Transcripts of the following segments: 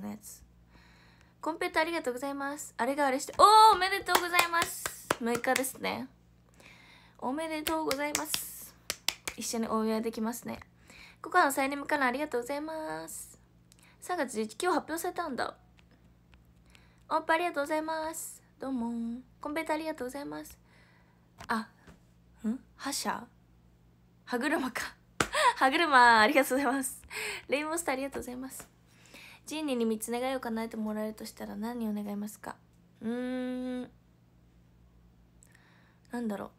のやつコンペーターありがとうございますあれがあれしておおおめでとうございます6日ですねおめでとうございます一緒にお祝いできますねコカのサイネムカナありがとうございます3月11日今日発表されたんだオープありがとうございますどうもコンペーターありがとうございますあん覇者歯車か歯車ありがとうございますレインボースターありがとうございますジーニに3つ願いを叶えてもらえるとしたら何を願いますかうーんなんだろ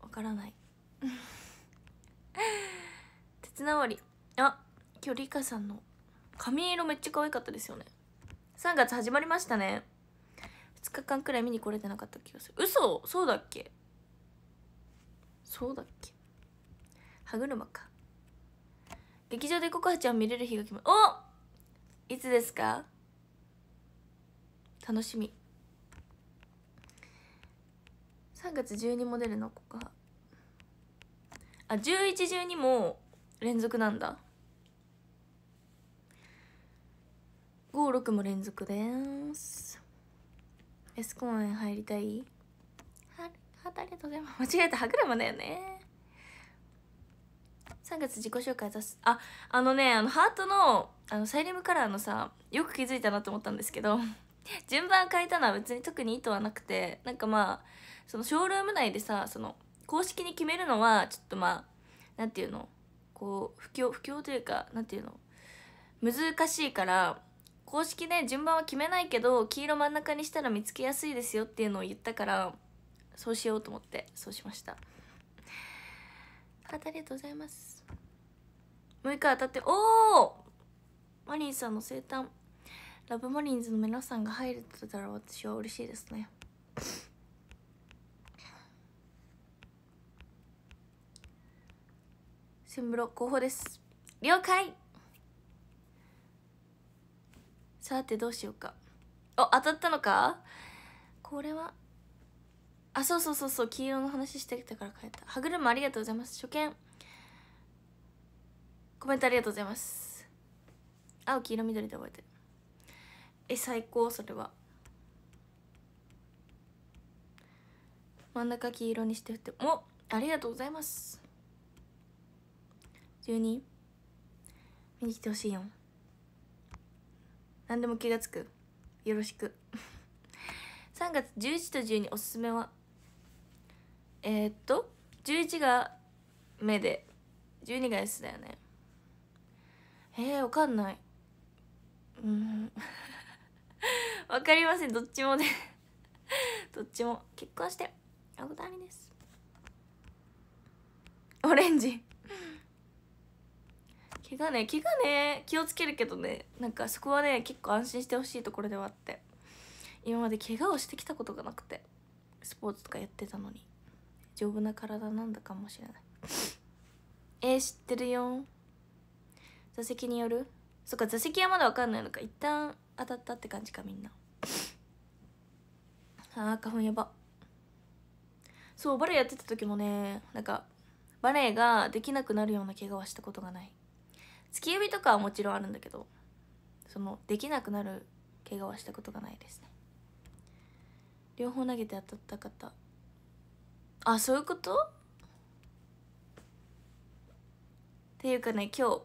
うわからないな直りあ今日りかさんの髪色めっちゃ可愛かったですよね3月始まりましたね2日間くらい見に来れてなかった気がする嘘そうだっけそうだっけ歯車か劇場でココハちゃん見れる日が決まるおっいつですか楽しみ3月12も出るのここかあ1112も連続なんだ56も連続ですエス公園入りたいははありがとうございます間違えた歯車だよね3月自己紹介出すああのねあのハートのあのサイリウムカラーのさよく気づいたなと思ったんですけど 順番変えたのは別に特に意図はなくてなんかまあそのショールーム内でさその公式に決めるのはちょっとまあ何て言うのこう不況不況というか何て言うの難しいから公式で順番は決めないけど黄色真ん中にしたら見つけやすいですよっていうのを言ったからそうしようと思ってそうしましたありがとうございます6日当たっておおマリンさんの生誕ラブマリンズの皆さんが入れてたら私は嬉しいですねセブロ候補です了解さてどうしようかお当たったのかこれはあそうそうそうそう黄色の話してきたから変えた歯車ありがとうございます初見コメントありがとうございます青黄色緑で覚えてるえ最高それは真ん中黄色にして振ってありがとうございます12見に来てほしいよ何でも気がつくよろしく3月11と12おすすめはえー、っと11が目で12が S だよねえー、わかんないうんわかりませんどっちもねどっちも結婚してお断りですオレンジ怪我ね怪我ね気をつけるけどねなんかそこはね結構安心してほしいところではあって今まで怪我をしてきたことがなくてスポーツとかやってたのに丈夫な体なんだかもしれないえー、知ってるよ座席によるそっか座席はまだ分かんないのか一旦当たったって感じかみんな あー花粉やばそうバレエやってた時もねなんかバレエができなくなるような怪我はしたことがない突き指とかはもちろんあるんだけどそのできなくなる怪我はしたことがないですね両方投げて当たった方あそういうことっていうかね今日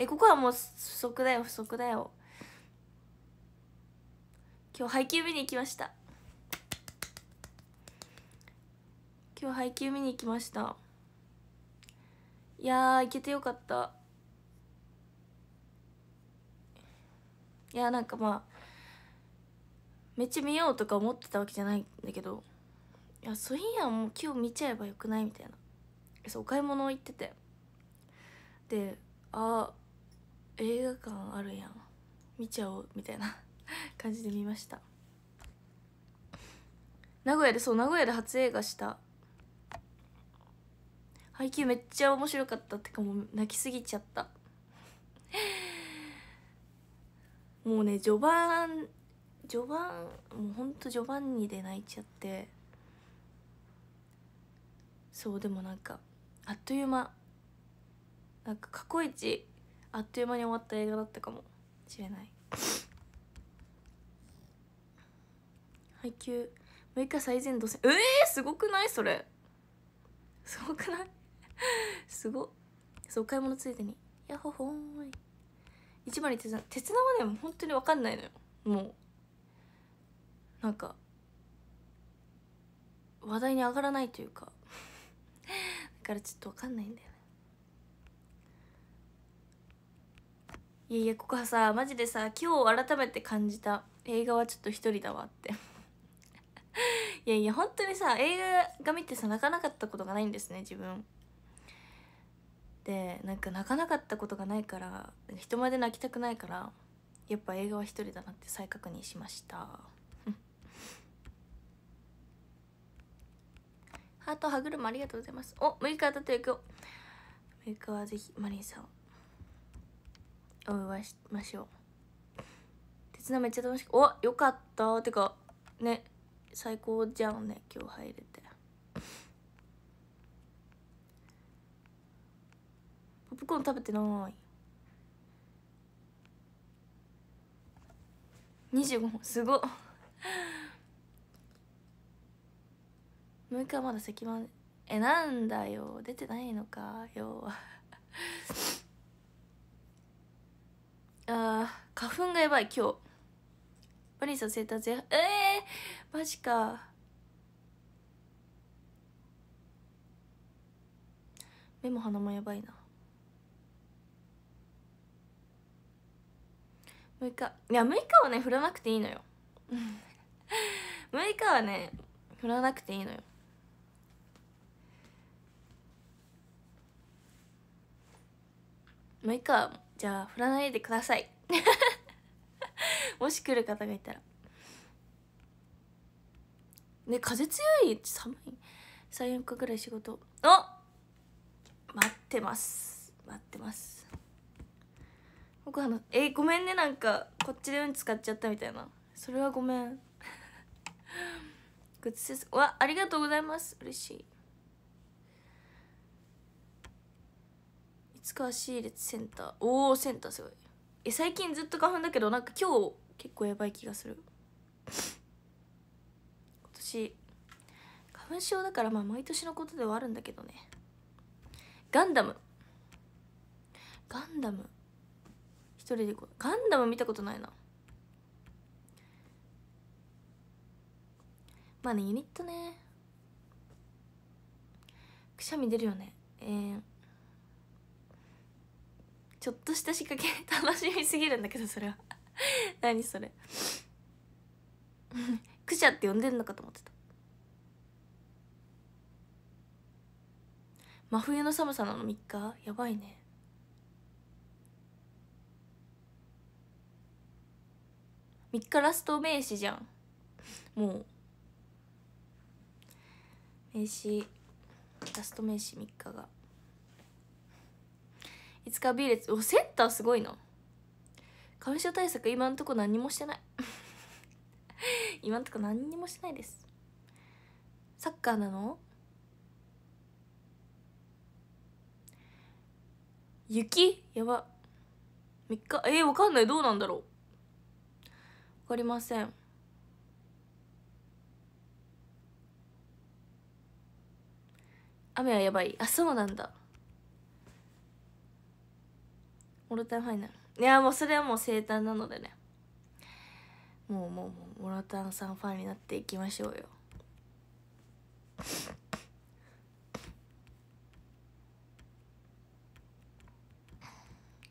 えここはもう不足だよ不足だよ今日配給見に行きました今日配給見に行きましたいやー行けてよかったいやーなんかまあめっちゃ見ようとか思ってたわけじゃないんだけどいやそういやもう今日見ちゃえばよくないみたいなそうお買い物行っててでああ映画館あるやん見ちゃおうみたいな 感じで見ました名古屋でそう名古屋で初映画した配給めっちゃ面白かったってかもう泣きすぎちゃったもうね序盤序盤もうほんと序盤にで泣いちゃってそうでもなんかあっという間なんか過去一あっという間に終わった映画だったかもしれない配給6日最前度戦ええー、すごくないそれすごくないすごそうお買い物ついでにやほほーい一番に手綱手綱はねもう本当に分かんないのよもうなんか話題に上がらないというか だからちょっと分かんないんだよいやいやここはさマジでさ今日改めて感じた映画はちょっと一人だわって いやいや本当にさ映画が見てさ泣かなかったことがないんですね自分でなんか泣かなかったことがないから人前で泣きたくないからやっぱ映画は一人だなって再確認しました ハート歯車ありがとうございますお6日当たっていくよ6日はぜひマリンさんお会いしましょう鉄のめっちゃ楽しくおよかったてかね最高じゃんね今日入れてポップコーン食べてない25分すごっ6日はまだ石版。えなんだよ出てないのかよあ花粉がやばい今日マリさん生誕前ええー、マジか目も鼻もやばいな6日いや6日はね振らなくていいのよ6 日はね振らなくていいのよ6日はじゃあ振らないでくださいもし来る方がいたらね風強い寒い34日ぐらい仕事あ待ってます待ってます僕あのえごめんねなんかこっちで運使っちゃったみたいなそれはごめん グッズわありがとうございます嬉しいスカーシーレッツセンターおおセンターすごいえ最近ずっと花粉だけどなんか今日結構やばい気がする今年 花粉症だからまあ毎年のことではあるんだけどねガンダムガンダム一人でこガンダム見たことないなまあねユニットねくしゃみ出るよねえーちょっとした仕掛け楽しみすぎるんだけどそれは 何それ クシャって呼んでんのかと思ってた真冬の寒さなの3日やばいね3日ラスト名刺じゃんもう名刺ラスト名刺3日が5日 B 列おセンターすごいな花粉症対策今んとこ何もしてない 今んとこ何にもしてないですサッカーなの雪やば3日えー、わかんないどうなんだろうわかりません雨はやばいあそうなんだモルタンファイナルいやもうそれはもう生誕なのでねもうもうもうモルタンさんファンになっていきましょうよ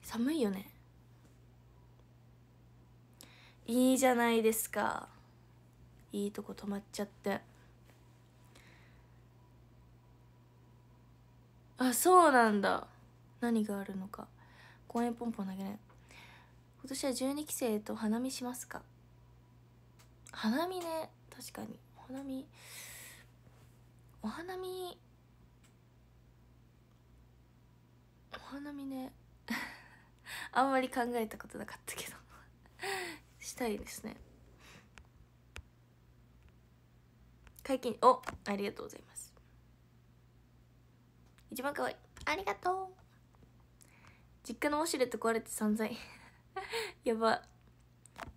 寒いよねいいじゃないですかいいとこ止まっちゃってあそうなんだ何があるのか公園ポンポン投げない今年は12期生と花見しますか花見ね確かに花見お花見お花見ね あんまり考えたことなかったけど したいですね解禁おありがとうございます一番可愛いありがとう実家のウシュレット壊れて散々 やば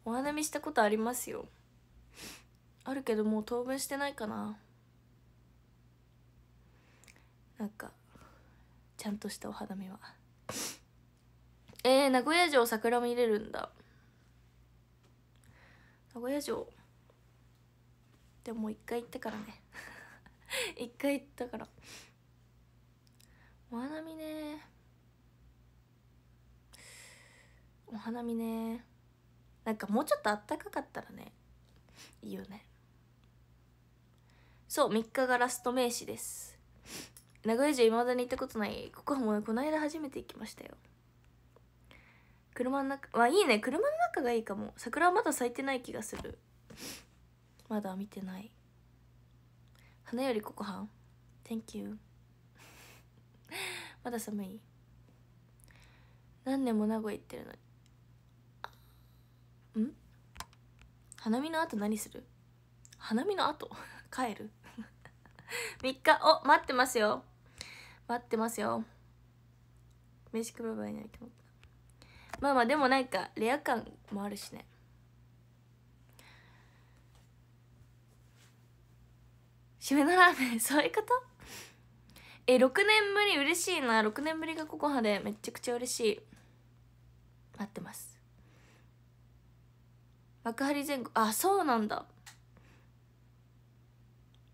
お花見したことありますよあるけどもう当分してないかななんかちゃんとしたお花見はえー、名古屋城桜見れるんだ名古屋城でも一回行ったからね 一回行ったからお花見ねお花見ねなんかもうちょっとあったかかったらねいいよねそう3日がラスト名詞です名古屋城いまだに行ったことないここはもうこの間初めて行きましたよ車の中あいいね車の中がいいかも桜はまだ咲いてない気がするまだ見てない花よりここはん Thank you まだ寒い何年も名古屋行ってるのにん花見の後何する花見の後帰る3日お待ってますよ待ってますよ飯食場合ないと思ったまあまあでもなんかレア感もあるしね締めのラーメン そういうことえ6年ぶり嬉しいな6年ぶりがここはでめちゃくちゃ嬉しい待ってます幕張前後あそうなんだ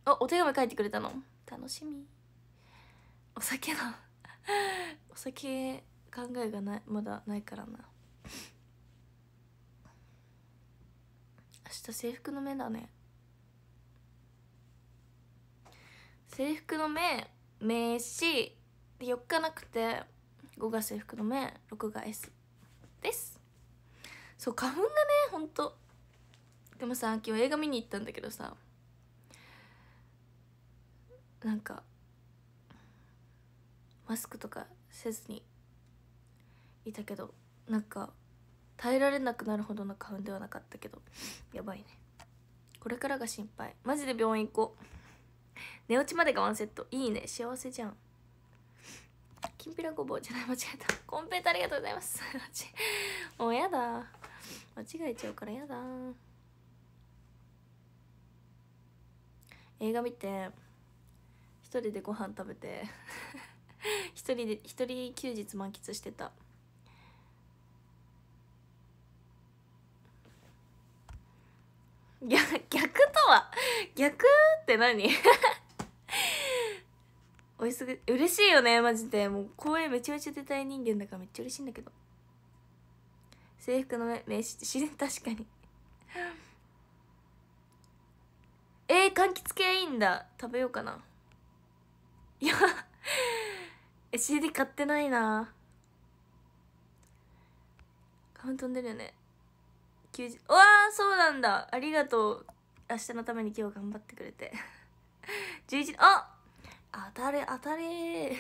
あお手紙書いてくれたの楽しみお酒の お酒考えがないまだないからな明日制服の目だね制服の目名詞4日なくて5が制服の目6が S ですそう花粉がねほんとでもさ今日映画見に行ったんだけどさなんかマスクとかせずにいたけどなんか耐えられなくなるほどの花粉ではなかったけどやばいねこれからが心配マジで病院行こう寝落ちまでがワンセットいいね幸せじゃんきんぴらごぼうじゃない間違えたコンペイトありがとうございます もうやだ間違えちゃうからやだ映画見て一人でご飯食べて 一人で一人休日満喫してた逆逆とは逆って何おいすぐ嬉しいよねマジでもう公園めちゃめちゃ出たい人間だからめっちゃ嬉しいんだけど制服の名刺自然確かにえー、柑橘系いいんだ食べようかないや CD 買ってないなカウンんでるよね90うわーそうなんだありがとう明日のために今日頑張ってくれて11 あっ当たれ当たれ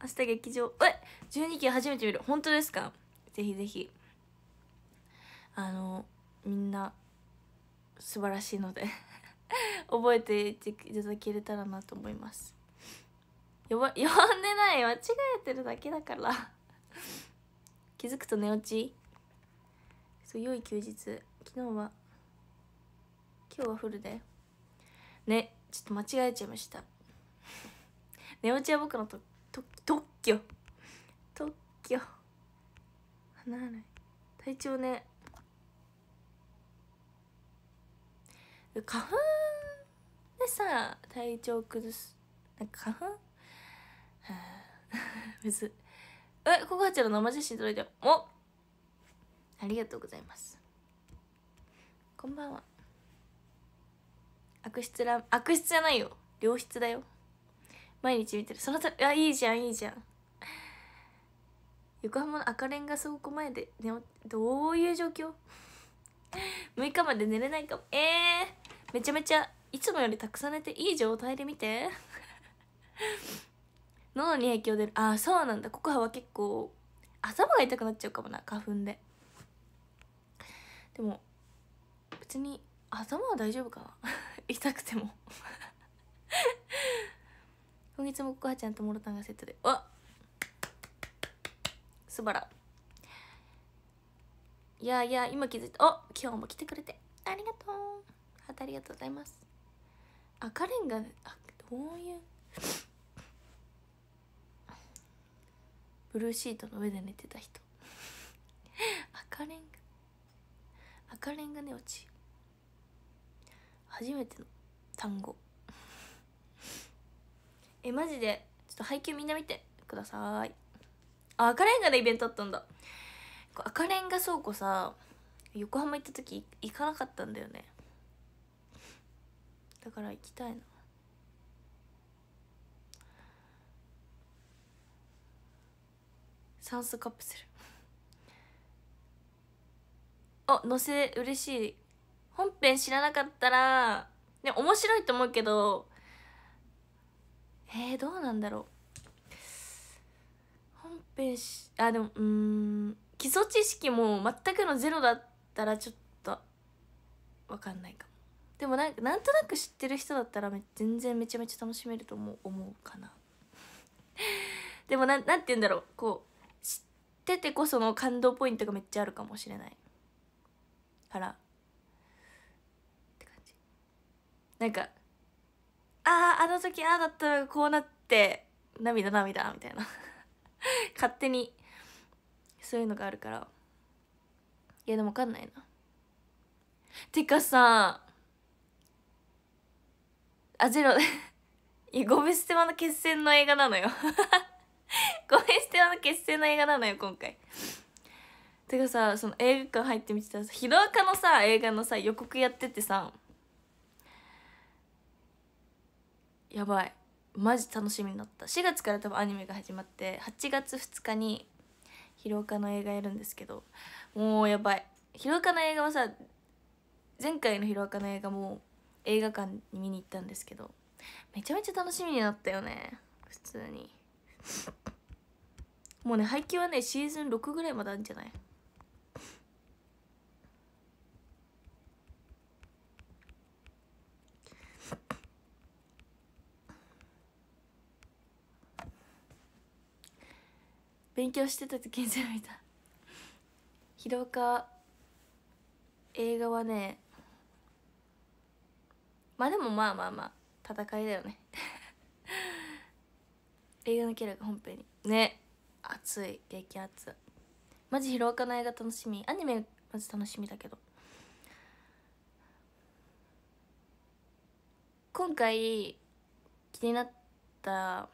明日劇場え12期初めて見る本当ですかぜひぜひあのみんな素晴らしいので 覚えていただけたらなと思います呼ば呼んでない間違えてるだけだから 気づくと寝落ちそう良い休日昨日は今日はフルでねちょっと間違えちゃいました寝落ちは僕のとと特許特許鼻洗い体調ね花粉でさ体調崩すなんか花粉はあ むずえここはちゃんの生写真届いたおありがとうございますこんばんは悪質ラ悪質じゃないよ良質だよ毎日見てるそのたあいいじゃんいいじゃん横浜の赤レンガ倉庫前で寝どういう状況6日まで寝れないかもえー、めちゃめちゃいつもよりたくさん寝ていい状態で見て喉 に影響出るあそうなんだココハは結構頭が痛くなっちゃうかもな花粉ででも別に頭は大丈夫かな 痛くても今月もコハちゃんとモロタンがセットでわすばらいやいや今気づいたお今日も来てくれてありがとうハありがとうございますあカレンがあどういうブルーシートの上で寝てた人赤レンガ赤レンガ寝落ち初めての単語 えマジでちょっと配給みんな見てくださいあ赤レンガのイベントあったんだ赤レンガ倉庫さ横浜行った時行かなかったんだよねだから行きたいな酸素カプセルあ載せ嬉しい本編知らなかったら、ね、面白いと思うけど、えー、どうなんだろう。本編し、あ、でも、うん、基礎知識も全くのゼロだったらちょっと、わかんないかも。でもなんなんとなく知ってる人だったら全然めちゃめちゃ楽しめると思う思うかな でもななんて言うんだろうこう知っててこその感動ポイントがめっちゃあるかもしれないからなんかあああの時ああだったらこうなって涙涙みたいな 勝手にそういうのがあるからいやでも分かんないなてかさあゼロ いやゴミ捨て場の決戦の映画なのよ ゴミ捨て場の決戦の映画なのよ今回てかさその映画館入ってみてたら弘中のさ映画のさ予告やっててさやばいマジ楽しみになった4月から多分アニメが始まって8月2日に広岡の映画やるんですけどもうやばい広岡の映画はさ前回の広岡の映画も映画館に見に行ったんですけどめちゃめちゃ楽しみになったよね普通にもうね配給はねシーズン6ぐらいまであるんじゃない勉強してた時に全部見た映画はねまあでもまあまあまあ戦いだよね 映画のキャラが本編にね熱い激熱マジ広岡の映画楽しみアニメまず楽しみだけど今回気になった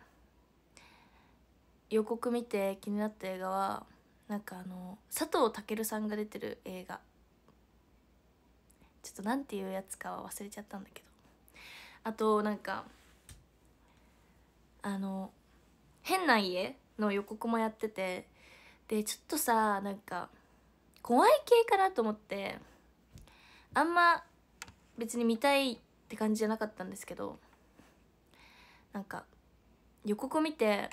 予告見て気になった映画はなんかあの佐藤健さんが出てる映画ちょっとなんていうやつかは忘れちゃったんだけどあとなんかあの「変な家」の予告もやっててでちょっとさなんか怖い系かなと思ってあんま別に見たいって感じじゃなかったんですけどなんか予告見て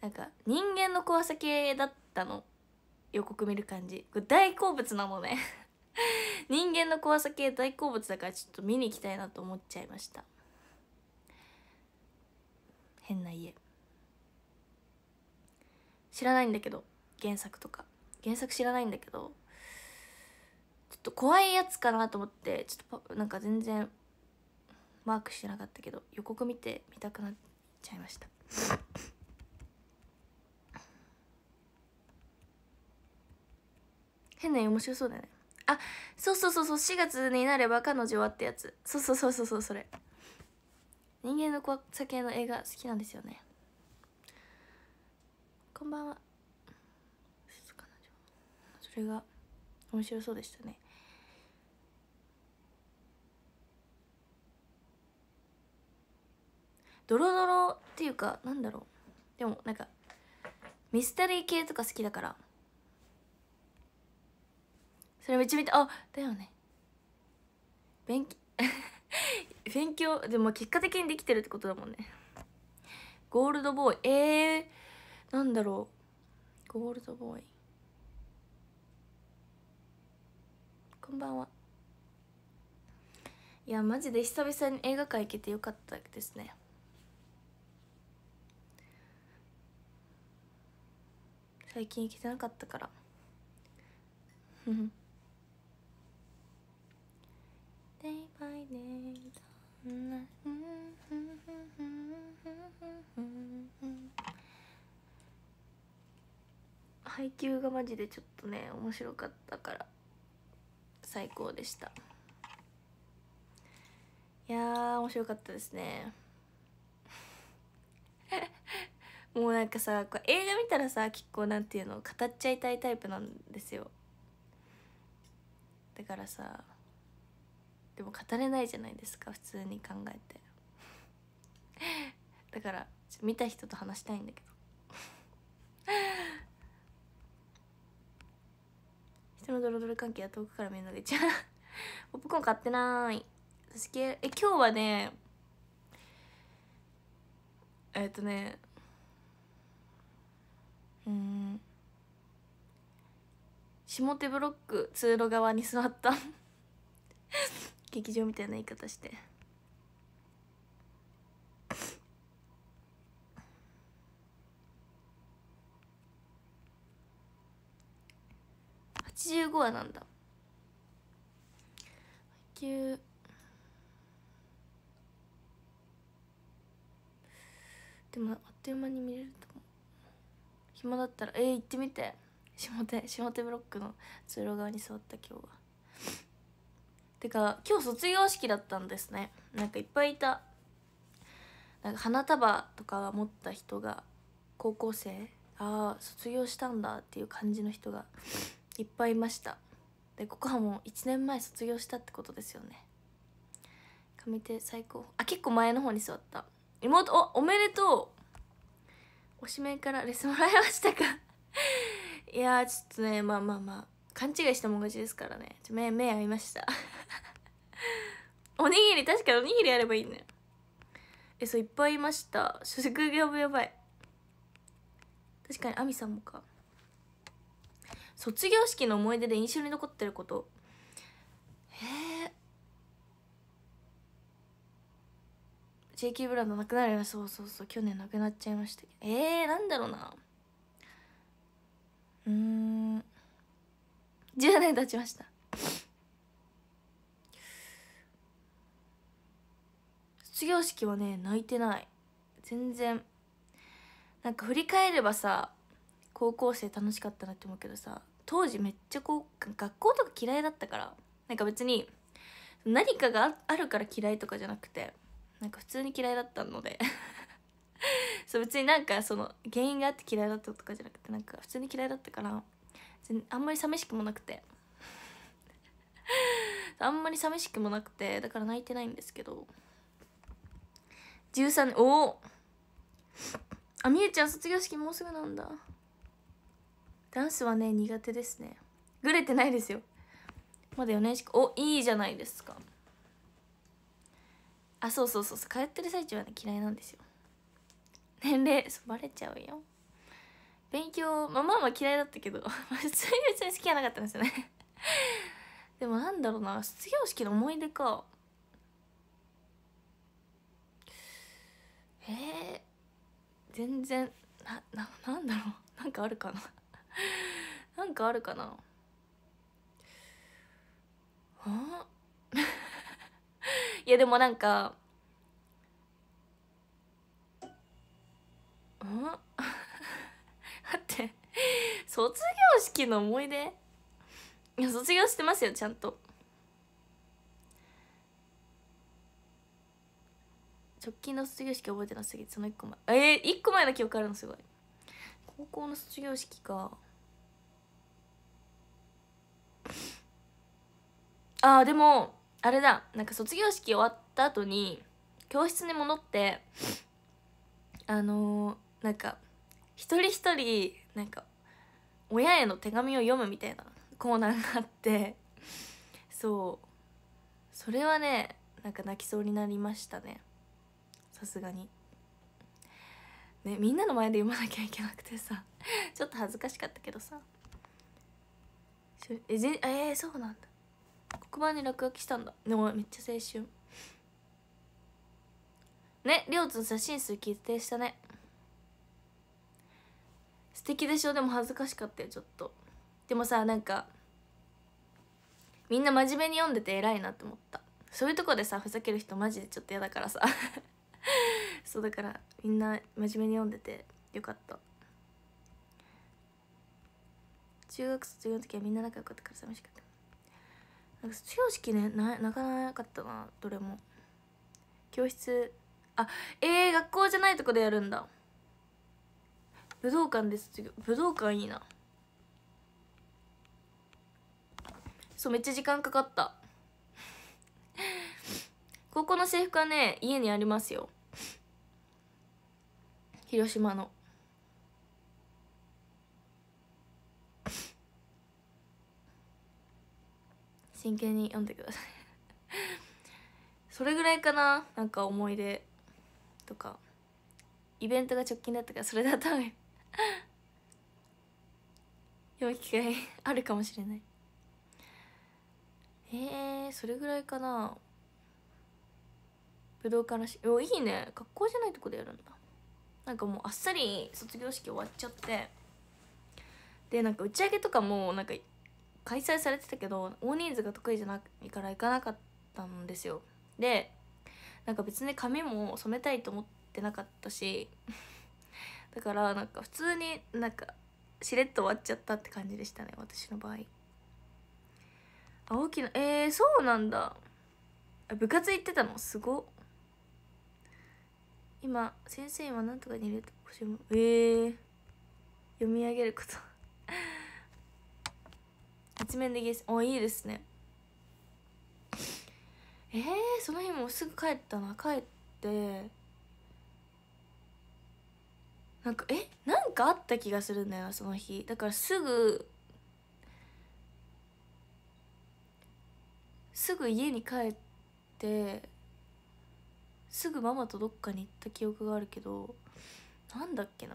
なんか人間の怖さ系だったの予告見る感じこれ大好物なのね 人間の怖さ系大好物だからちょっと見に行きたいなと思っちゃいました変な家知らないんだけど原作とか原作知らないんだけどちょっと怖いやつかなと思ってちょっとなんか全然マークしてなかったけど予告見て見たくなっちゃいました変な絵面白そうだねあそうそうそうそう4月になれば彼女はってやつそうそうそうそうそうそれ人間の小酒の映画好きなんですよねこんばんはそれが面白そうでしたねドロドロっていうかなんだろうでもなんかミステリー系とか好きだからそれめっちゃ見あだよね勉強 勉強でも結果的にできてるってことだもんねゴールドボーイえー、なんだろうゴールドボーイこんばんはいやマジで久々に映画館行けてよかったですね最近行けてなかったから day by day どんな配給がマジでちょっとね面白かったから最高でしたいや面白かったですね もうなんかさこ映画見たらさ結構なんていうの語っちゃいたいタイプなんですよだからさでも語れないじゃないですか普通に考えて だから見た人と話したいんだけど 人のドロドロ関係は遠くから見るのが一番 ポップコーン買ってない私え今日はねえっ、とねうん下手ブロック通路側に座った劇場みたいな言い方して85話なんだ9でもあっという間に見れると思う暇だったらえー、行ってみて下手下手ブロックの通路側に座った今日はてか今日卒業式だったんですねなんかいっぱいいたなんか花束とか持った人が高校生ああ卒業したんだっていう感じの人がいっぱいいましたでここはもう1年前卒業したってことですよね上手最高あ結構前の方に座った妹おおめでとうおしめからレスもらいましたか いやちょっとねまあまあまあ勘違いしたもん勝ちですからね目目合いましたおにぎり確かにおにぎりやればいいねえそういっぱいいました職業もやばい確かにあみさんもか卒業式の思い出で印象に残ってることへえ JK ブランドなくなるよそうそうそう去年なくなっちゃいましたえー、なんだろうなうん10年経ちました卒業式はね泣いてない全然なんか振り返ればさ高校生楽しかったなって思うけどさ当時めっちゃこう学校とか嫌いだったからなんか別に何かがあるから嫌いとかじゃなくてなんか普通に嫌いだったので そう別になんかその原因があって嫌いだったとかじゃなくてなんか普通に嫌いだったからあんまり寂しくもなくて あんまり寂しくもなくてだから泣いてないんですけど13おおあみゆちゃん卒業式もうすぐなんだダンスはね苦手ですねグレてないですよまだ4年しかおいいじゃないですかあそうそうそうそう通ってる最中はね嫌いなんですよ年齢そばれちゃうよ勉強、まあ、まあまあ嫌いだったけど 普通に別に好きじゃなかったんですよねでもなんだろうな卒業式の思い出かえー、全然なななんだろう なんかあるかな なんかあるかなあ いやでもなんかうんだって卒業式の思い出いや卒業してますよちゃんと直近の卒業式覚えてなすぎてその1個前えー、1個前の記憶あるのすごい高校の卒業式かあーでもあれだなんか卒業式終わった後に教室に戻ってあのー、なんか一人一人なんか親への手紙を読むみたいなコーナーがあってそうそれはねなんか泣きそうになりましたねさすがにねみんなの前で読まなきゃいけなくてさ ちょっと恥ずかしかったけどさえぜえー、そうなんだ黒板に落書きしたんだでもめっちゃ青春ねりょうつん写真数決定したね素敵でしょでも恥ずかしかったよちょっとでもさなんかみんな真面目に読んでて偉いなって思ったそういうとこでさふざける人マジでちょっと嫌だからさ そうだからみんな真面目に読んでてよかった中学卒業の時はみんな仲良かったから寂しかったなんか卒業式ねななかなかったなどれも教室あえー、学校じゃないとこでやるんだ武道館で卒業武道館いいなそうめっちゃ時間かかったここの制服はね家にありますよ広島の真剣に読んでくださいそれぐらいかななんか思い出とかイベントが直近だったからそれだ多分読む機会あるかもしれないえー、それぐらいかな武道館らしいおいいね学校じゃないとこでやるんだなんかもうあっさり卒業式終わっちゃってでなんか打ち上げとかもなんか開催されてたけど大人数が得意じゃないから行かなかったんですよでなんか別に髪も染めたいと思ってなかったし だからなんか普通になんかしれっと終わっちゃったって感じでしたね私の場合あ大きなえー、そうなんだ部活行ってたのすごっ今先生は何とかに入れてほしいもんえー、読み上げること 一面でゲスおいいですねえー、その日もすぐ帰ったな帰ってなんかえなんかあった気がするんだよなその日だからすぐすぐ家に帰ってすぐママとどっかに行った記憶があるけどなんだっけな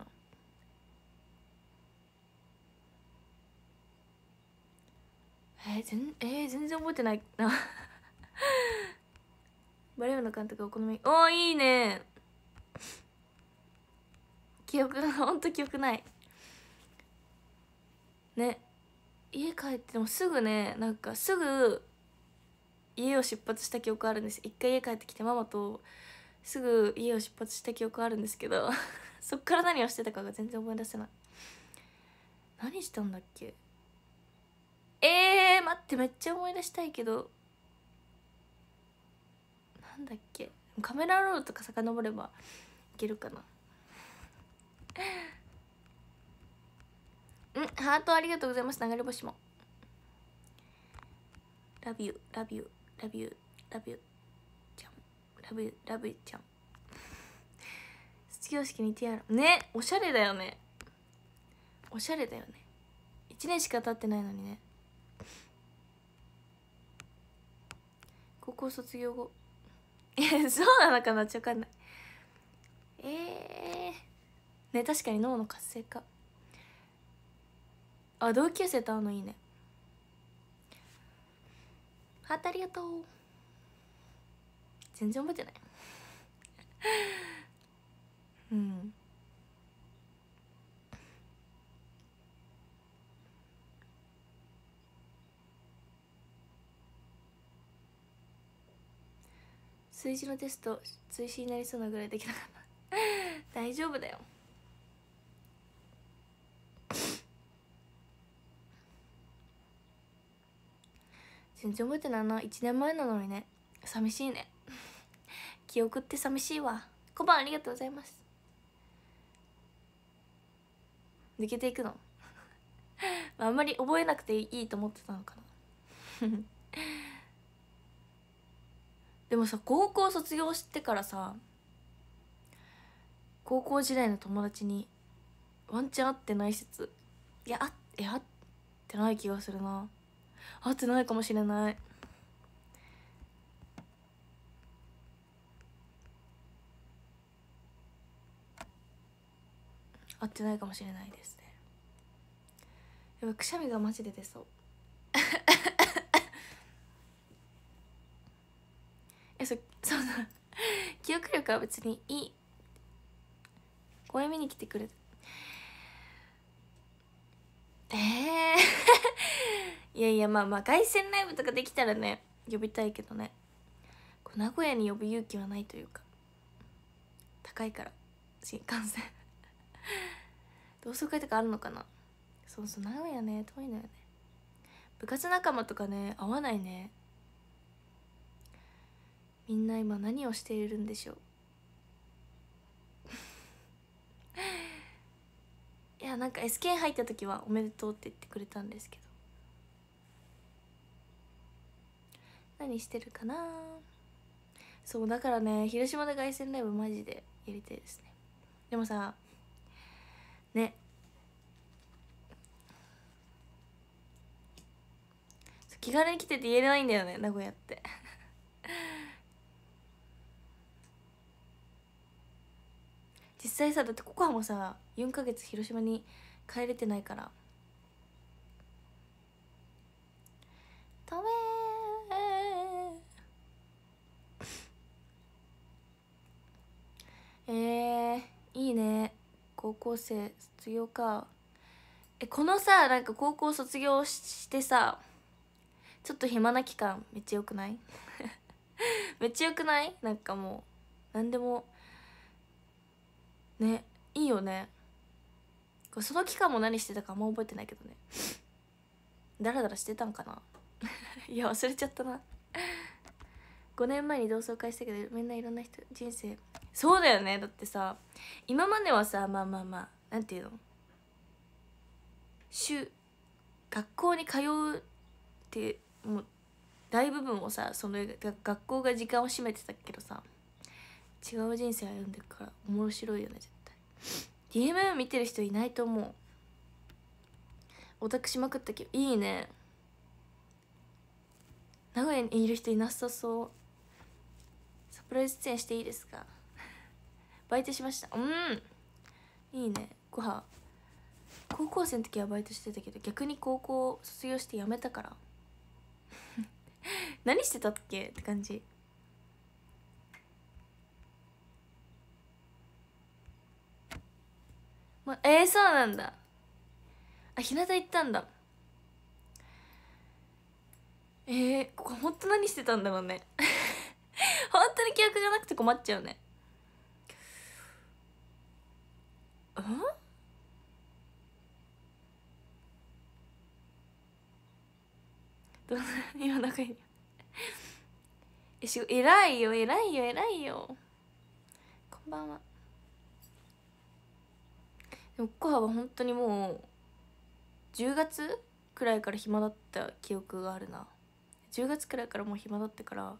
えー、えー、全然覚えてないな バレエ部の監督お好みおいいね記憶がほんと記憶ないね家帰ってもすぐねなんかすぐ家を出発した記憶あるんです一回家帰ってきてママとすぐ家を出発した記憶あるんですけど そっから何をしてたかが全然思い出せない何したんだっけえー、待ってめっちゃ思い出したいけどなんだっけカメラロールとか遡ればいけるかな うんハートありがとうございます流れ星もラビューラビューラビューラビューラブラブちゃん卒業式にティアラねおしゃれだよねおしゃれだよね1年しか経ってないのにね高校卒業後えそうなのかなちょっとわかんないええー、ね確かに脳の活性化あ同級生と会うのいいねハートありがとう全然覚えてないうん数字のテスト追試になりそうなぐらいできなかった 大丈夫だよ全然覚えてないな1年前なのにね寂しいね記憶って寂しいわ小判ありがとうございます抜けていくの あんまり覚えなくていいと思ってたのかな でもさ高校卒業してからさ高校時代の友達にワンチャン会ってない説いやあっってない気がするな会ってないかもしれないってないかもしれないですねやばくしゃみがマジで出そう えそそうだ記憶力は別にいい公演見に来てくれええー いやいやまあまあ凱旋ライブとかできたらね呼びたいけどね名古屋に呼ぶ勇気はないというか高いから新幹線同窓会とかあるのかなそうそうないよね遠いのよね部活仲間とかね合わないねみんな今何をしているんでしょう いやなんか SK 入った時は「おめでとう」って言ってくれたんですけど何してるかなそうだからね広島で凱旋ライブマジでやりたいですねでもさね気軽に来てって言えないんだよね名古屋って 実際さだってココアもさ4ヶ月広島に帰れてないから「とめーえー、いいね高校生卒業かえこのさなんか高校卒業してさちょっと暇な期間めっちゃよくない めっちゃよくないなんかもう何でもねいいよねその期間も何してたかあんま覚えてないけどね ダラダラしてたんかな いや忘れちゃったな5年前に同窓会したけどみんないろんな人人生そうだよねだってさ今まではさまあまあまあなんていうの週学校に通うってもう大部分をさその学校が時間を占めてたけどさ違う人生歩んでるから面白いよね絶対 DMM 見てる人いないと思うオタクしまくったけどいいね名古屋にいる人いなさそうプロ出演していいですかバイトしましたうんいいねご飯高校生の時はバイトしてたけど逆に高校卒業して辞めたから 何してたっけって感じま、えー、そうなんだあ日向行ったんだえー、ここほんと何してたんだろうね 本当に記憶がなくて困っちゃうねうんどんな今いいえし偉いよ偉いよ偉いよこんばんはでもコハは本当にもう10月くらいから暇だった記憶があるな10月くらいからもう暇だったから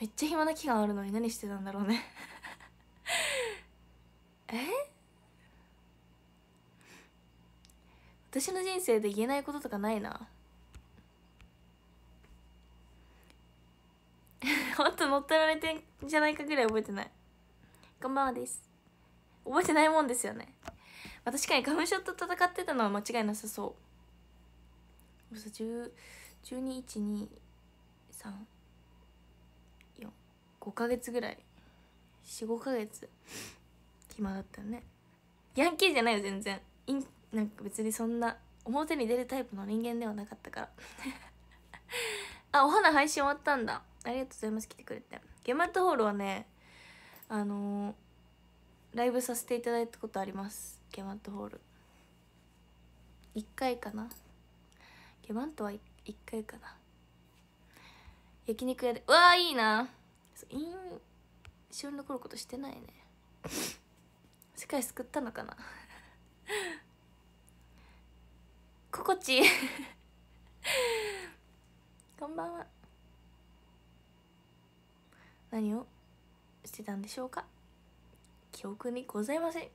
めっちゃ暇な期間あるのに何してたんだろうね え私の人生で言えないこととかないなほん と乗っ取られてんじゃないかぐらい覚えてないこんばんはです覚えてないもんですよね、まあ、確かに花粉症と戦ってたのは間違いなさそう1 2 1 2 1 2 3 5ヶ月ぐらい45ヶ月暇だったよねヤンキーじゃないよ全然インなんか別にそんな表に出るタイプの人間ではなかったから あお花配信終わったんだありがとうございます来てくれてゲマットホールはねあのー、ライブさせていただいたことありますゲマットホール1回かなゲマントは1回かな焼肉屋でうわーいいな印象に残ることしてないね 世界救ったのかな 心地 こんばんは何をしてたんでしょうか記憶にございません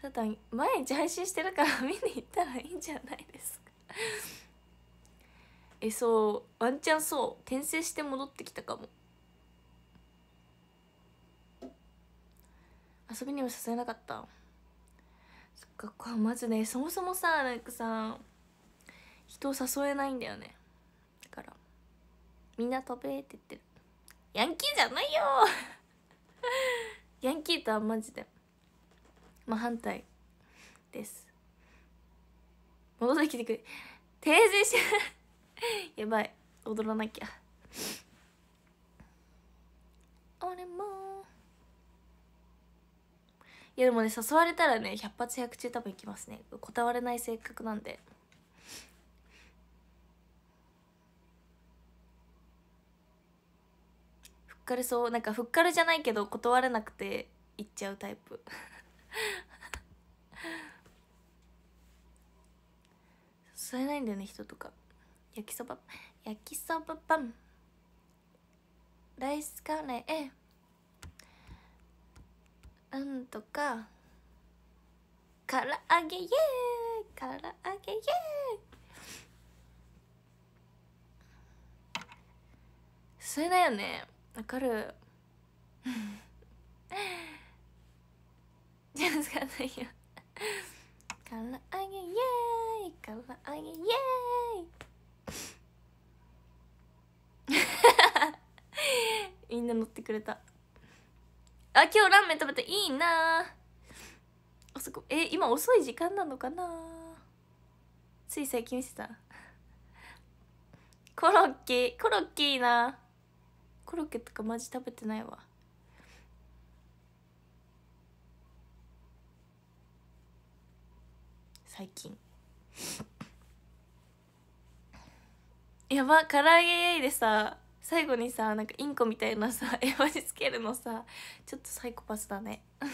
ただ毎日配信してるから見に行ったらいいんじゃないですかえそうワンチャンそう転生して戻ってきたかも遊びにも誘えなかったそっかまずねそもそもさなんかさ人を誘えないんだよねだからみんな飛べって言ってるヤンキーじゃないよ ヤンキーとはマジでまあ反対です戻ってきてくれ訂正して やばい踊らなきゃ俺もいやでもね誘われたらね百発百中多分いきますね断れない性格なんでふっかるそうなんかふっかるじゃないけど断れなくて行っちゃうタイプ 誘えないんだよね人とか焼きそば焼きそばパンライスカレーなんとか唐揚げイエーイ唐揚げイエーイそれだよねわかる じゃあ使わないよ唐揚げイエーイ唐揚げイエーイ みんな乗ってくれたあ今日ラーメン食べていいなあそこえ今遅い時間なのかなつい最近見せたコロッケコロッケいいなコロッケとかマジ食べてないわ最近やば唐揚げでさ最後にさなんかインコみたいなさ 絵文字つけるのさちょっとサイコパスだね 明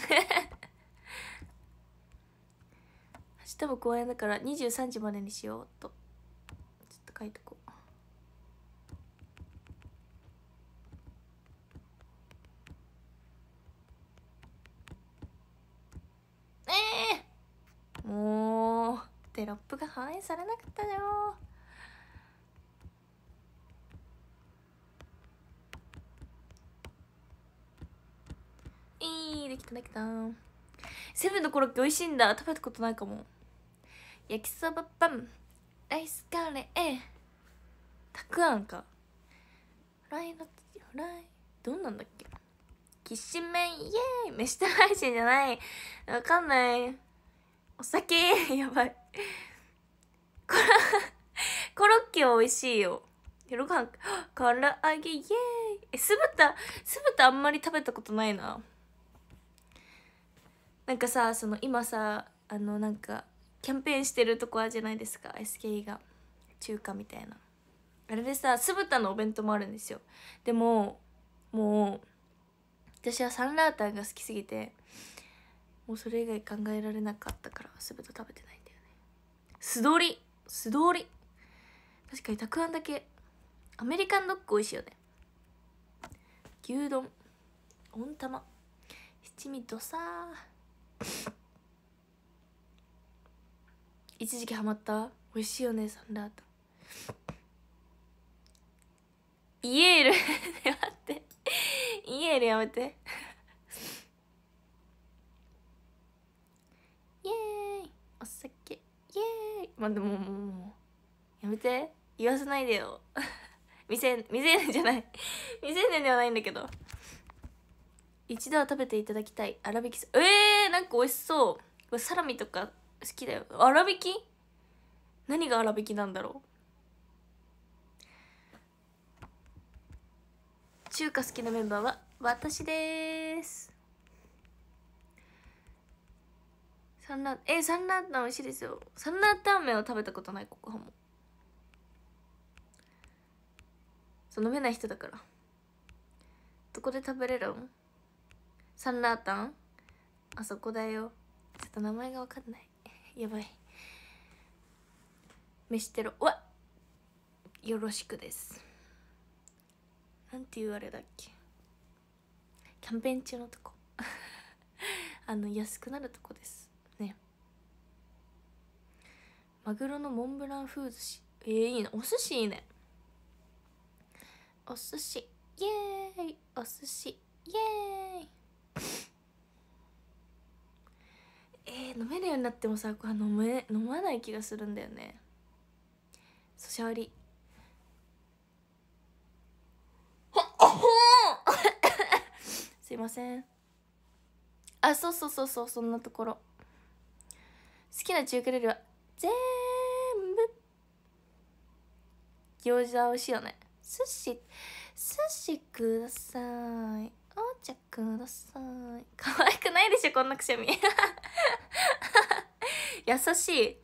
日も公演だから23時までにしようとちょっと書いとこうええもうテロップが反映されなかったよでたきたセブンのコロッケ美味しいんだ食べたことないかも焼きそばパンライスカレーたくあんかフライのフライどんなんだっけキシしメンイエーイ飯と配信じゃないわかんないお酒 やばいコロ コロッケは美味しいよ夜ご飯から 揚げイエーイえ酢豚酢豚あんまり食べたことないななんかさその今さあのなんかキャンペーンしてるとこあるじゃないですか SKE が中華みたいなあれでさ酢豚のお弁当もあるんですよでももう私はサンラータンが好きすぎてもうそれ以外考えられなかったから酢豚食べてないんだよね素通り素通り確かにたくあんだけアメリカンドッグ美味しいよね牛丼温玉七味どさー一時期ハマった美味しいよねサンラーイエール待ってイエールやめてイエーイお酒イエーイまあでももうもうやめて言わせないでよ未成未成年じゃない未成年ではないんだけど一度は食べていただきたい粗びきええーなんか美味しそうサラミとか好きだよ粗挽き何が粗挽きなんだろう中華好きなメンバーは私ですサンラーえサンラータン美味しいですよサンラータン麺を食べたことないここはもそう飲めない人だからどこで食べれるんサンラータンあそこだよちょっと名前が分かんない やばい飯テロわよろしくですなんて言われだっけキャンペーン中のとこ あの安くなるとこですねマグロのモンブラン風寿司えー、いいねお寿司いいねお寿司イエーイお寿司イエーイえー、飲めるようになってもさこれ飲め飲まない気がするんだよねそしゃりすいませんあそうそうそうそうそんなところ好きな中華料理は全部餃子美味しいよね寿司寿司くださいちゃください可愛くないでしょこんなくしゃみ優しい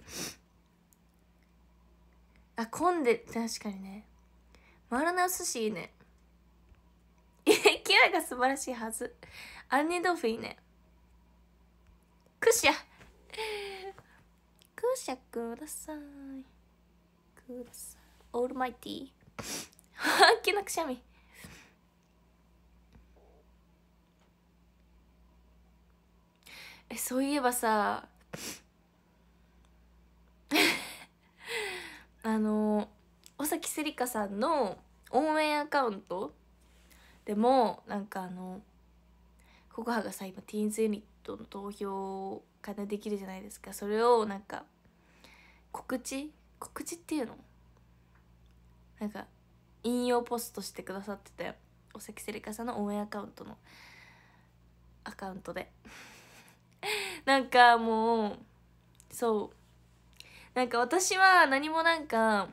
あ混んで確かにね回らないお寿司いいね勢いが素晴らしいはず杏仁豆腐いいねくしゃくしゃくださいくださいオールマイティー本気のくしゃみえそういえばさ あの尾崎せりかさんの応援アカウントでもなんかあのココハがさ今ティーンズユニットの投票が、ね、できるじゃないですかそれをなんか告知告知っていうのなんか引用ポストしてくださってて尾崎せりかさんの応援アカウントのアカウントで なんかもうそうなんか私は何もなんか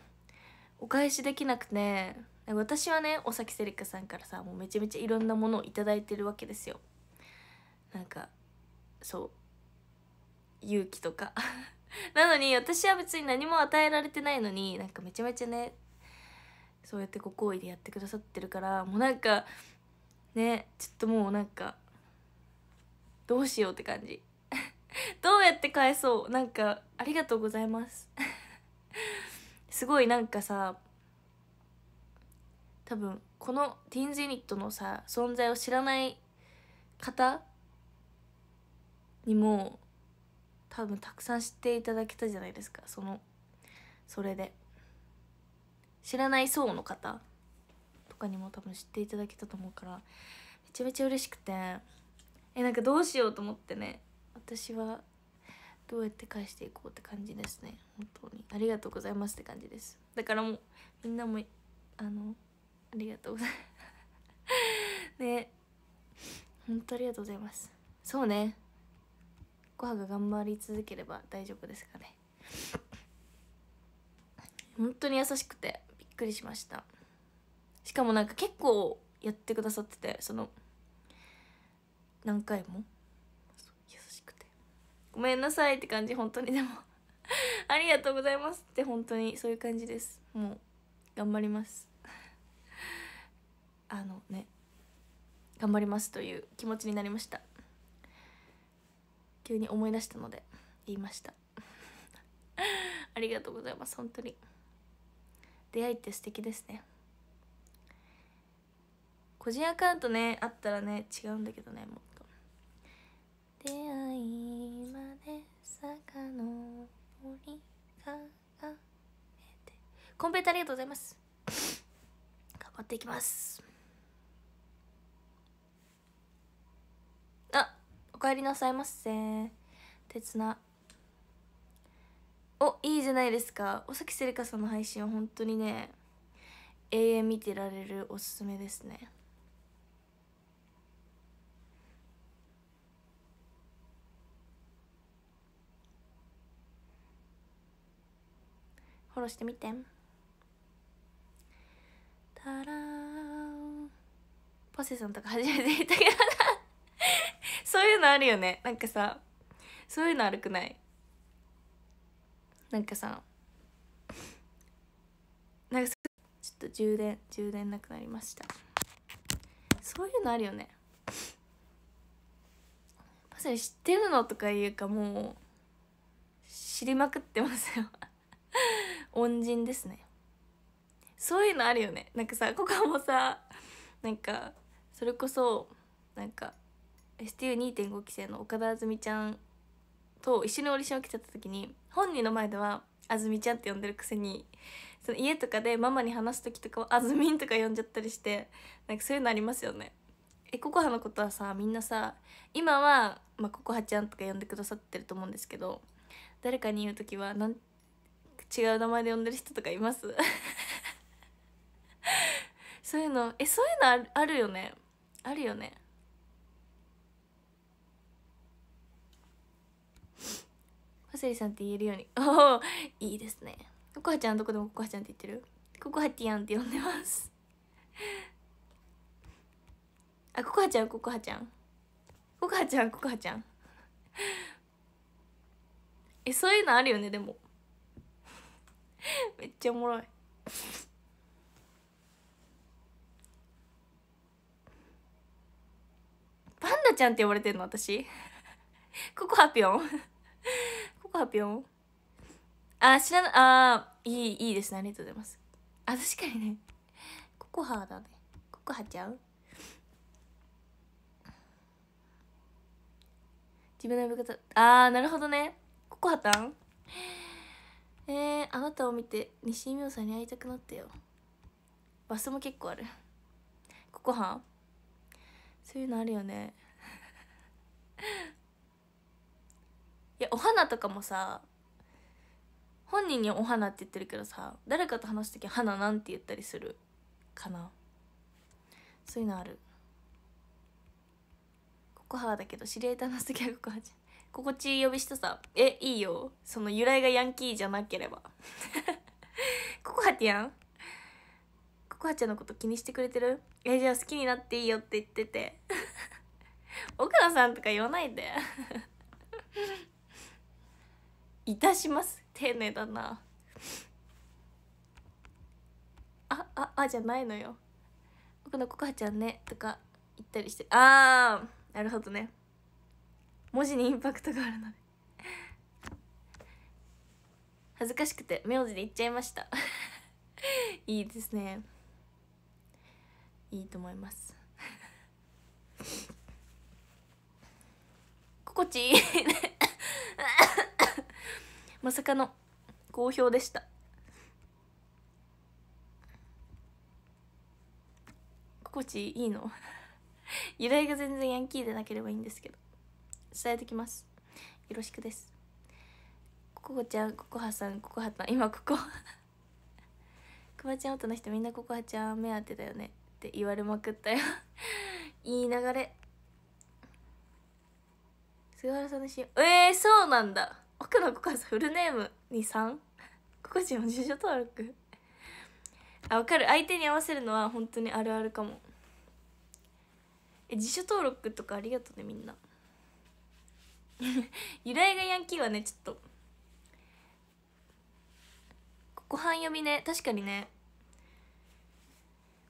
お返しできなくて私はね尾崎セリカさんからさもうめちゃめちゃいろんなものを頂いてるわけですよなんかそう勇気とか なのに私は別に何も与えられてないのになんかめちゃめちゃねそうやってご好意でやってくださってるからもうなんかねちょっともうなんかどうしようって感じ どうやって返そうなんかありがとうございます すごいなんかさ多分このティーンズユニットのさ存在を知らない方にも多分たくさん知っていただけたじゃないですかそのそれで知らない層の方とかにも多分知っていただけたと思うからめちゃめちゃ嬉しくてえなんかどうしようと思ってね私はどうやって返していこうって感じですね本当にありがとうございますって感じですだからもうみんなもあのありがとうございます ね本当ありがとうございますそうねごはが頑張り続ければ大丈夫ですかね本当に優しくてびっくりしましたしかもなんか結構やってくださっててその何回も優しくてごめんなさいって感じ本当にでも ありがとうございますって本当にそういう感じですもう頑張ります あのね頑張りますという気持ちになりました急に思い出したので言いました ありがとうございます本当に出会いって素敵ですね個人アカウントねあったらね違うんだけどねもう出会いまで遡りかがめてコンペイありがとうございます頑張っていきますあおかえりなさいませ鉄なおいいじゃないですか尾崎せりかさんの配信は本当にね永遠見てられるおすすめですねフォローしてみてたらポセさんとか初めて見たけど そういうのあるよねなんかさそういうの悪くないなんかさなんかちょっと充電充電なくなりましたそういうのあるよねパセ知ってるのとかいうかもう知りまくってますよ恩人ですねそういうのあるよねなんかさここもさなんかそれこそなんか STU2.5 期生の岡田あずみちゃんと一緒にオーディション来ちゃった時に本人の前では「あずみちゃん」って呼んでるくせにその家とかでママに話す時とかは「あずみん」とか呼んじゃったりしてなんかそういうのありますよね。えココハのことはさみんなさ今は、まあ、ココハちゃんとか呼んでくださってると思うんですけど誰かに言う時は何て違う名前で呼んでる人とかいます そういうのえそういうのあるあるよねあるよねパセリさんって言えるように おおいいですねココハちゃんどこでもココハちゃんって言ってるココハティアンって呼んでます あココハちゃんココハちゃんココハちゃんココハちゃんえそういうのあるよねでもめっちゃおもろいパンダちゃんって呼ばれてんの私ココハピョンココハピョンあ知らなあいいいいですねありがとうございますあ確かにねココハだねココハちゃん自分の呼び方ああなるほどねココハたんえー、あなたを見て西井美さんに会いたくなったよバスも結構あるここはそういうのあるよねいやお花とかもさ本人にお花って言ってるけどさ誰かと話す時花なんて言ったりするかなそういうのあるココハだけど知り合いと話す時はココハじゃん心地呼びしさえいいよその由来がヤンキーじゃなければ ココハティアンココハちゃんのこと気にしてくれてるえじゃあ好きになっていいよって言ってて奥野 さんとか言わないで いたします丁寧だなあああじゃないのよ奥野ココハちゃんねとか言ったりしてああなるほどね文字にインパクトがあるので恥ずかしくて名字で言っちゃいました いいですねいいと思います心地いい まさかの好評でした心地いいの 由来が全然ヤンキーでなければいいんですけど伝えてきますよろしくですここちゃんここはさんここはた今ここくまちゃん人の人みんなここはちゃん目当てだよねって言われまくったよいい流れ菅原さんの CM えー、そうなんだ奥のココハさんフルネームに3ココちゃんも辞書登録あわかる相手に合わせるのは本当にあるあるかもえ辞書登録とかありがとうねみんな 由来がヤンキーはねちょっとここはん読みね確かにね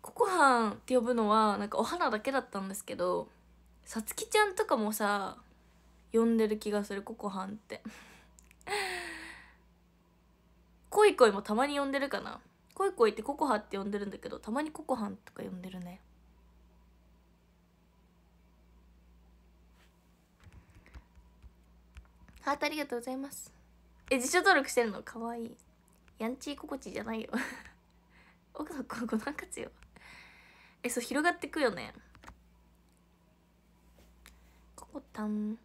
ここはんって呼ぶのはなんかお花だけだったんですけどさつきちゃんとかもさ呼んでる気がするここはんって こいこいもたまに呼んでるかなこいこいってここはって呼んでるんだけどたまにここはんとか呼んでるねハートありがとうございますえ辞書登録してるのかわいいンチー心地じゃないよ 奥の子五段活用えそう広がってくよねここたん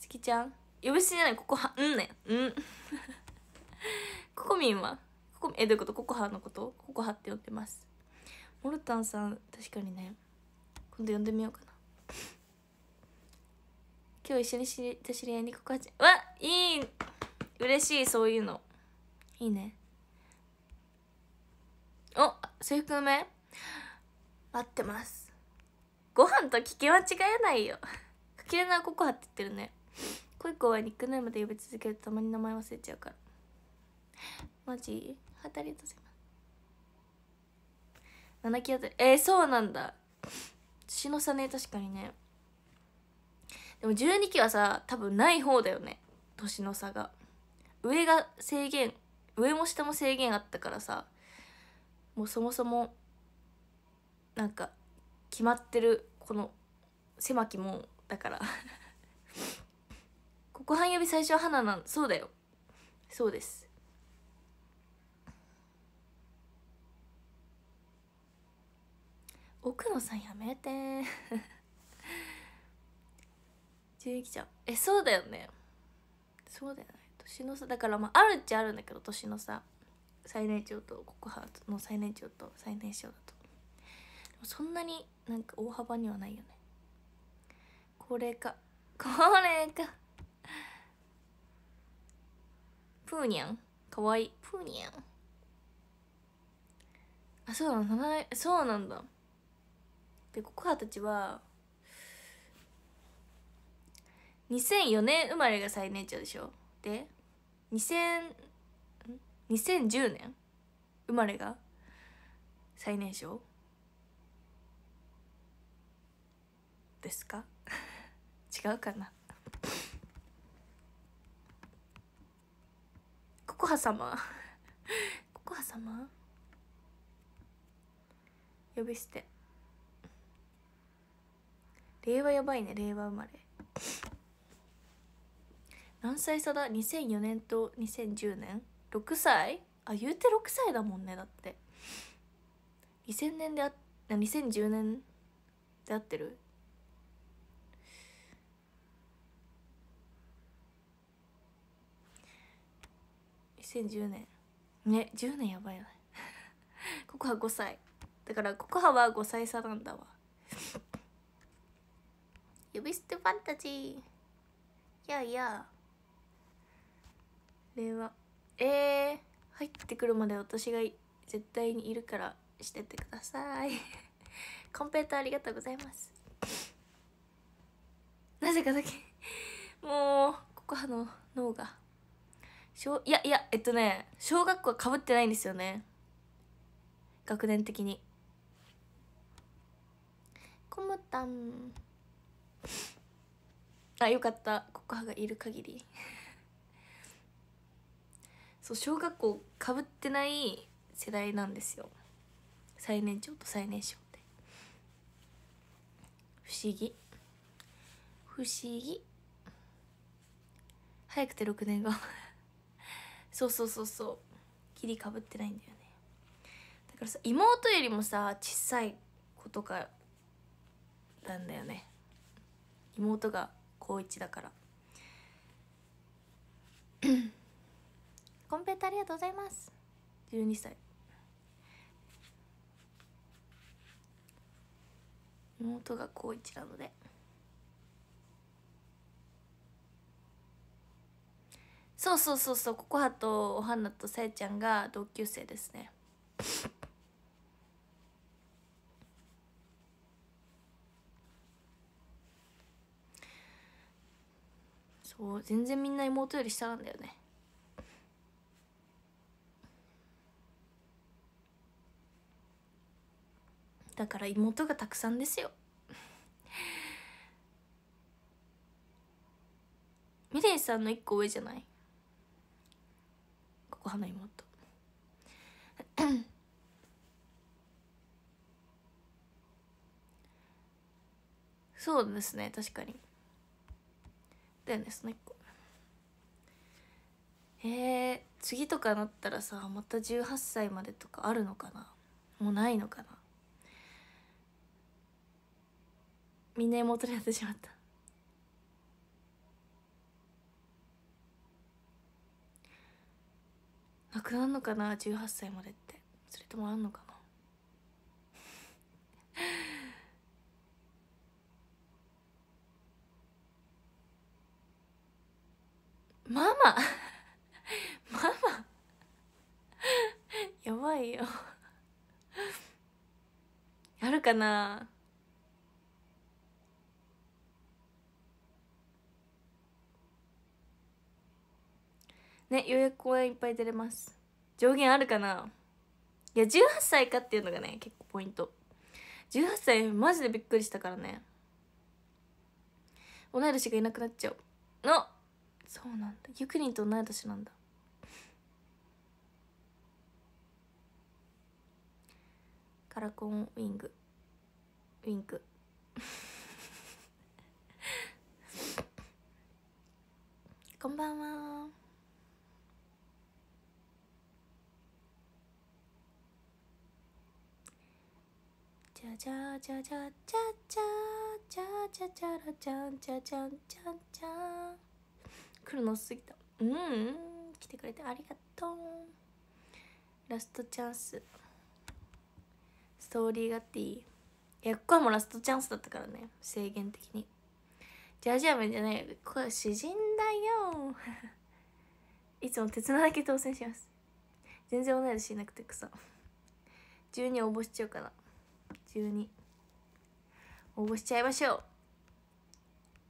すきちゃん呼び捨てじゃないここはうんねうん ここみんはここえどういうことここはのことここはって呼んでますモルタンさん確かにね今度呼んでみようかな今日一緒に知りた知り合いに告発わいい嬉しいそういうのいいねお制服の目待ってますご飯と聞き間違えないよかけれなココハって言ってるね恋子はニックネームで呼び続けるとたまに名前忘れちゃうからマジありがとうます7キロえー、そうなんだ年の差ね確かにねでも12期はさ多分ない方だよね年の差が上が制限上も下も制限あったからさもうそもそもなんか決まってるこの狭き門だから ここ半指最初は花なんそうだよそうです奥野さんやめて急にちゃうえそうだよねそうだよね年の差だからまああるっちゃあるんだけど年の差最年長とココハの最年長と最年少だとそんなになんか大幅にはないよねこれかこれかプーニャンかわいいプーニャンあそうなのそうなんだでココハたちは2004年生まれが最年長でしょで2000 2010年生まれが最年少ですか 違うかなココハ様 ココハ様呼び捨て令和やばいね令和生まれ何歳差だ2004年と2010年6歳あ言うて6歳だもんねだって2000年であ2010年で合ってる2010年ね10年やばいなココハ5歳だからココハは5歳差なんだわ 呼び捨てファンタジーいやいや電話えー、入ってくるまで私が絶対にいるからしてってください コンペーターありがとうございます なぜかだけ もうここはの脳が小いやいやえっとね小学校はかぶってないんですよね学年的にこもたんあよかったココハがいる限りそう小学校かぶってない世代なんですよ最年長と最年少って不思議不思議早くて6年後 そうそうそうそうギリかぶってないんだよねだからさ妹よりもさ小さい子とかなんだよね妹が高1だからコンペイトありがとうございます12歳妹が高一なのでそうそうそうそうココハとおはなとさえちゃんが同級生ですねそう全然みんな妹より下なんだよねだから妹がたくさんですよ ミレイさんの1個上じゃないここ花妹 そうですね確かにだよねその1個えー、次とかなったらさまた18歳までとかあるのかなもうないのかなみんな妹になってしまったなくなるのかな18歳までってそれともあんのかなママママやばいよやるかなねようやく公演いっぱい出れます上限あるかないや18歳かっていうのがね結構ポイント18歳マジでびっくりしたからね同い年がいなくなっちゃうのそうなんだゆくりんと同い年なんだカラコンウィングウィンク こんばんはチャチャチャチャチャチャチャチャチャラチャンチャチャンチャンチャン来るの遅すぎたうん来てくれてありがとうラストチャンスストーリーがあっていいいやここはもうラストチャンスだったからね制限的にジャージャー麺じゃないこれ詩人だよいつも鉄菜だけ当選します全然同い年いなくてくさ12応募しちゃうかな12応募しちゃいましょう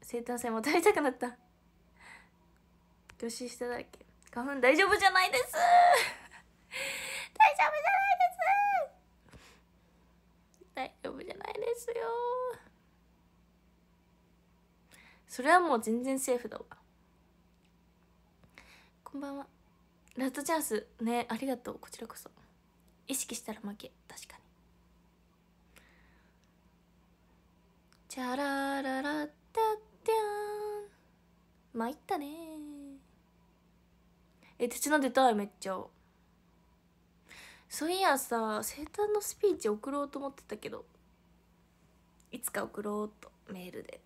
生誕祭も食べたくなった年下だけ花粉大丈夫じゃないです大丈夫じゃないです大丈夫じゃないですよそれはもう全然セーフだわこんばんはラストチャンスねありがとうこちらこそ意識したら負け確かにチャラララッタッタン参ったねえ手伝ってたいめっちゃそういやさ生誕のスピーチ送ろうと思ってたけどいつか送ろうとメールで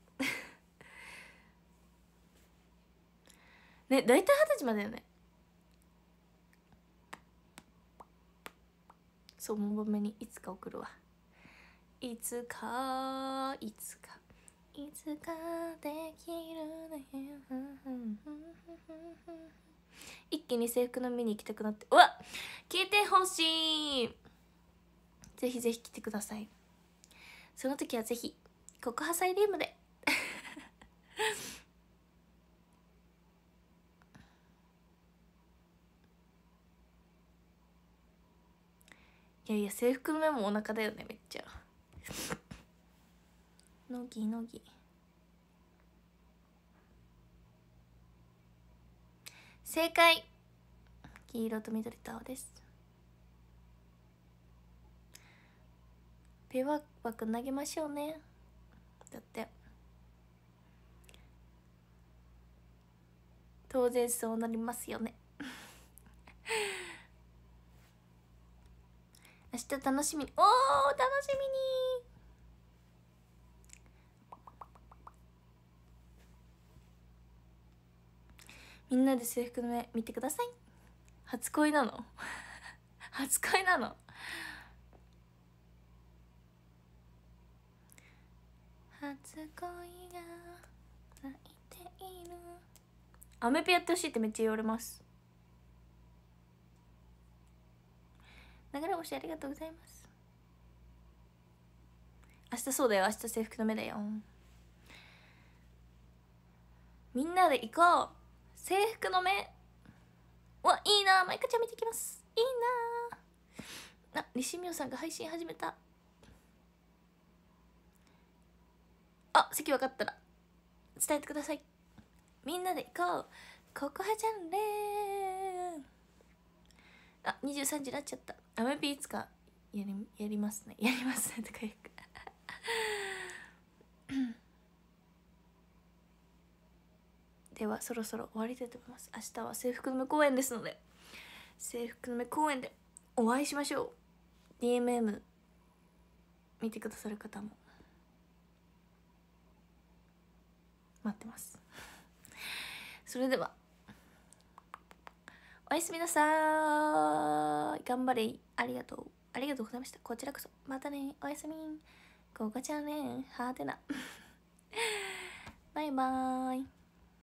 ね大体二十歳までよねそうもばめにいつか送るわいつかいつかいつかできるね一気に制服の見に行きたくなってうわ聞いてほしいぜひぜひ来てくださいその時はぜひココハサイリウムで いやいや制服の目もお腹だよねめっちゃ。乃木乃木正解黄色と緑と青ですペワワク投げましょうねだって当然そうなりますよね明日楽しみおお楽しみにみんなで制服の目見てください初恋なの 初恋なの初恋が泣いているアメピやってほしいってめっちゃ言われます流れ星ありがとうございます明日そうだよ明日制服の目だよみんなで行こう制服の目わいいなマイカちゃん見てきますいいなあ西美さんが配信始めたあ席分かったら伝えてくださいみんなで行こうココハじゃんれ。すあ23時になっちゃったアメピいつかやりやりますね やりますねとか言う ではそろそろ終わりたいと思います明日は制服の公演ですので制服の公演でお会いしましょう DMM 見てくださる方も待ってますそれではおやすみなさい頑張れありがとうありがとうございましたこちらこそまたねおやすみここちゃんねはーてな バイバーイ